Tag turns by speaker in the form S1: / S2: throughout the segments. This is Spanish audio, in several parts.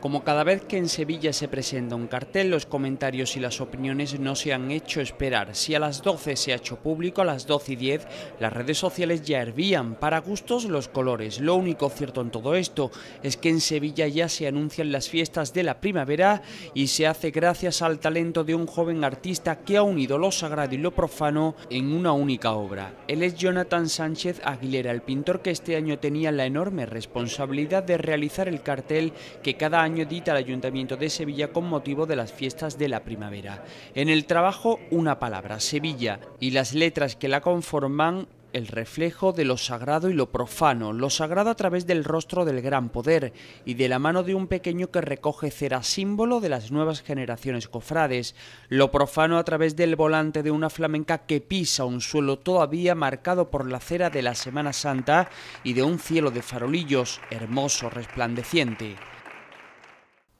S1: Como cada vez que en Sevilla se presenta un cartel, los comentarios y las opiniones no se han hecho esperar. Si a las 12 se ha hecho público, a las 12 y 10 las redes sociales ya hervían, para gustos los colores. Lo único cierto en todo esto es que en Sevilla ya se anuncian las fiestas de la primavera y se hace gracias al talento de un joven artista que ha unido lo sagrado y lo profano en una única obra. Él es Jonathan Sánchez Aguilera, el pintor que este año tenía la enorme responsabilidad de realizar el cartel que cada año año edita el Ayuntamiento de Sevilla con motivo de las fiestas de la primavera. En el trabajo, una palabra, Sevilla, y las letras que la conforman el reflejo de lo sagrado y lo profano, lo sagrado a través del rostro del gran poder y de la mano de un pequeño que recoge cera, símbolo de las nuevas generaciones cofrades, lo profano a través del volante de una flamenca que pisa un suelo todavía marcado por la cera de la Semana Santa y de un cielo de farolillos hermoso, resplandeciente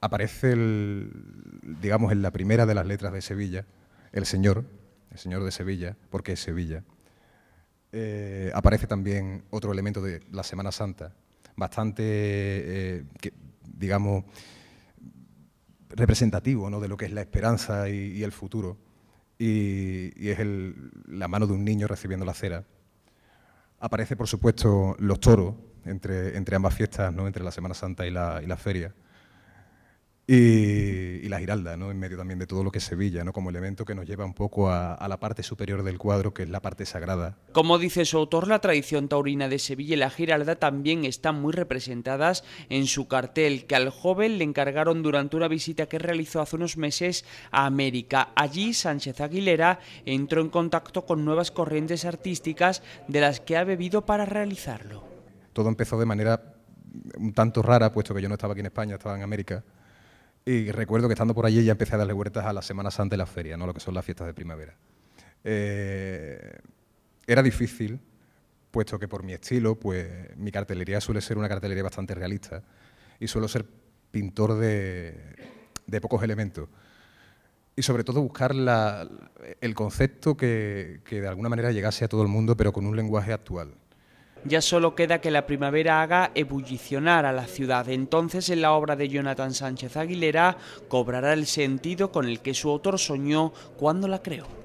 S2: aparece, el, digamos, en la primera de las letras de Sevilla, el Señor, el Señor de Sevilla, porque es Sevilla. Eh, aparece también otro elemento de la Semana Santa, bastante, eh, digamos, representativo ¿no? de lo que es la esperanza y, el futuro. Y, es el, la mano de un niño recibiendo la cera. Aparece, por supuesto, los toros entre, entre ambas fiestas, ¿no? entre la Semana Santa y la, y la feria. Y, la Giralda, ¿no? en medio también de todo lo que es Sevilla, ¿no? como elemento que nos lleva un poco a, a la parte superior del cuadro, que es la parte sagrada.
S1: Como dice su autor, la tradición taurina de Sevilla y la Giralda también están muy representadas en su cartel, que al joven le encargaron durante una visita que realizó hace unos meses a América. Allí, Sánchez Aguilera entró en contacto con nuevas corrientes artísticas de las que ha bebido para realizarlo.
S2: Todo empezó de manera un tanto rara, puesto que yo no estaba aquí en España, estaba en América. Y recuerdo que estando por allí ya empecé a darle vueltas a la Semana Santa de la feria, ¿no? lo que son las fiestas de primavera. Eh, era difícil, puesto que por mi estilo, pues mi cartelería suele ser una cartelería bastante realista y suelo ser pintor de, pocos elementos. Y sobre todo buscar el concepto que de alguna manera llegase a todo el mundo, pero con un lenguaje actual.
S1: Ya solo queda que la primavera haga ebullicionar a la ciudad. Entonces, en la obra de Jonathan Sánchez Aguilera cobrará el sentido con el que su autor soñó cuando la creó.